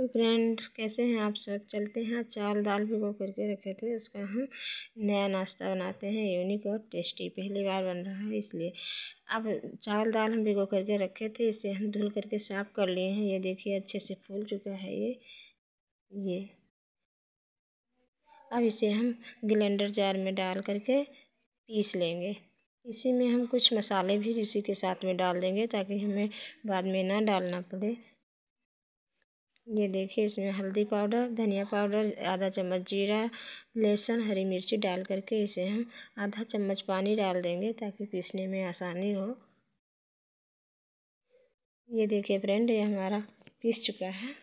hello friend कैसे हैं आप सब चलते हैं चावल दाल भिगो करके रखे थे उसका हम नया नाश्ता बनाते हैं यूनिक और टेस्टी पहली बार बन रहा है इसलिए अब चावल दाल हम भिगो करके रखे थे इसे हम धुल करके साफ़ कर लिए हैं ये देखिए अच्छे से फूल चुका है ये ये अब इसे हम ग्लेंडर जार में डाल करके पीस लेंगे इसी में हम कुछ मसाले भी इसी के साथ में डाल देंगे ताकि हमें बाद में ना डालना पड़े ये देखिए इसमें हल्दी पाउडर धनिया पाउडर आधा चम्मच जीरा लहसुन हरी मिर्ची डाल करके इसे हम आधा चम्मच पानी डाल देंगे ताकि पीसने में आसानी हो ये देखिए फ्रेंड ये हमारा पीस चुका है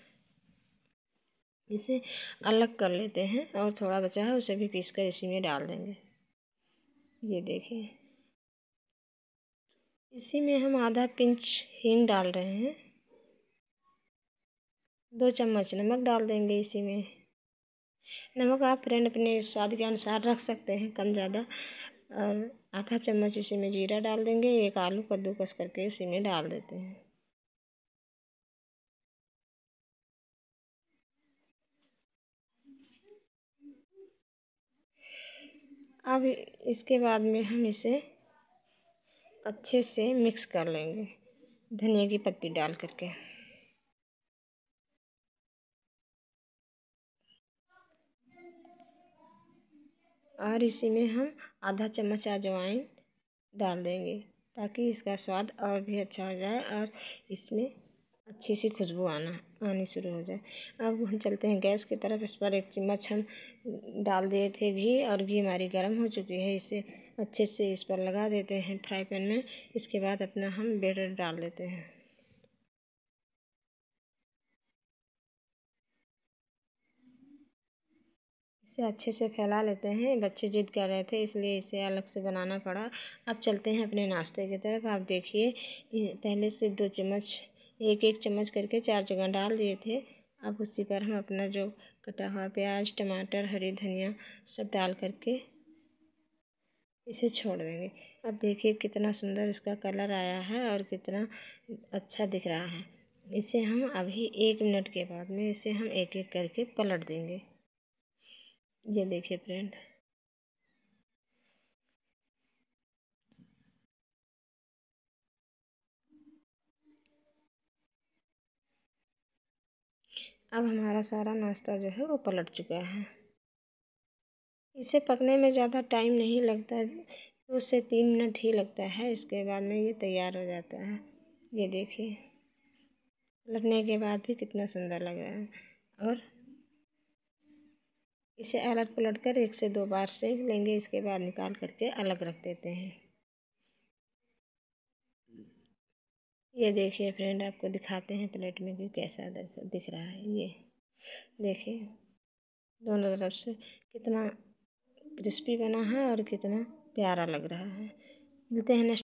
इसे अलग कर लेते हैं और थोड़ा बचा है उसे भी पीस कर इसी में डाल देंगे ये देखिए इसी में हम आधा पिंच हींग डाल रहे हैं दो चम्मच नमक डाल देंगे इसी में नमक आप फ्रेंड अपने स्वाद के अनुसार रख सकते हैं कम ज़्यादा और आधा चम्मच इसी में जीरा डाल देंगे एक आलू कद्दूकस करके इसी में डाल देते हैं अब इसके बाद में हम इसे अच्छे से मिक्स कर लेंगे धनिया की पत्ती डाल करके और इसी में हम आधा चम्मच अजवाइन डाल देंगे ताकि इसका स्वाद और भी अच्छा हो जाए और इसमें अच्छी सी खुशबू आना आनी शुरू हो जाए अब हम चलते हैं गैस की तरफ इस पर एक चम्मच हम डाल दिए थे घी और घी हमारी गर्म हो चुकी है इसे अच्छे से इस पर लगा देते हैं फ्राई पैन में इसके बाद अपना हम बेटर डाल देते हैं इसे अच्छे से फैला लेते हैं बच्चे जिद कर रहे थे इसलिए इसे अलग से बनाना पड़ा अब चलते हैं अपने नाश्ते की तरफ आप देखिए पहले से दो चम्मच एक एक चम्मच करके चार जगह डाल दिए थे अब उसी पर हम अपना जो कटा हुआ प्याज टमाटर हरी धनिया सब डाल करके इसे छोड़ देंगे अब देखिए कितना सुंदर इसका कलर आया है और कितना अच्छा दिख रहा है इसे हम अभी एक मिनट के बाद में इसे हम एक एक करके पलट देंगे ये देखिए फ्रेंड अब हमारा सारा नाश्ता जो है वो पलट चुका है इसे पकने में ज़्यादा टाइम नहीं लगता दो से तीन मिनट ही लगता है इसके बाद में ये तैयार हो जाता है ये देखिए पलटने के बाद भी कितना सुंदर लग रहा है और इसे अलग पलट कर एक से दो बार से लेंगे इसके बाद निकाल करके अलग रख देते हैं ये देखिए फ्रेंड आपको दिखाते हैं प्लेट में कि कैसा दिख रहा है ये देखिए दोनों तरफ से कितना क्रिस्पी बना है और कितना प्यारा लग रहा है मिलते हैं